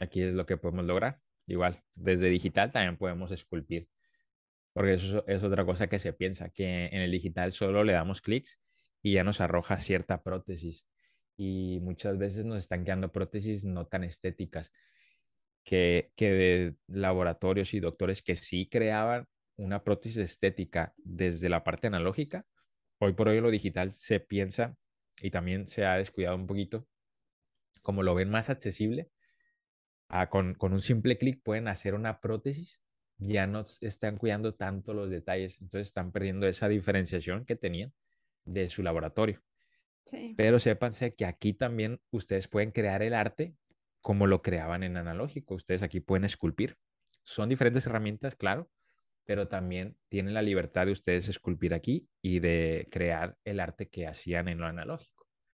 aquí es lo que podemos lograr. Igual, desde digital también podemos esculpir, porque eso es otra cosa que se piensa, que en el digital solo le damos clics y ya nos arroja cierta prótesis. Y muchas veces nos están quedando prótesis no tan estéticas, que, de laboratorios y doctores que sí creaban una prótesis estética desde la parte analógica, hoy por hoy lo digital se piensa y también se ha descuidado un poquito, como lo ven más accesible, con, un simple clic pueden hacer una prótesis, ya no están cuidando tanto los detalles, entonces están perdiendo esa diferenciación que tenían de su laboratorio. Pero sépanse que aquí también ustedes pueden crear el arte como lo creaban en analógico, ustedes aquí pueden esculpir. Son diferentes herramientas, claro, pero también tienen la libertad de ustedes esculpir aquí y de crear el arte que hacían en lo analógico.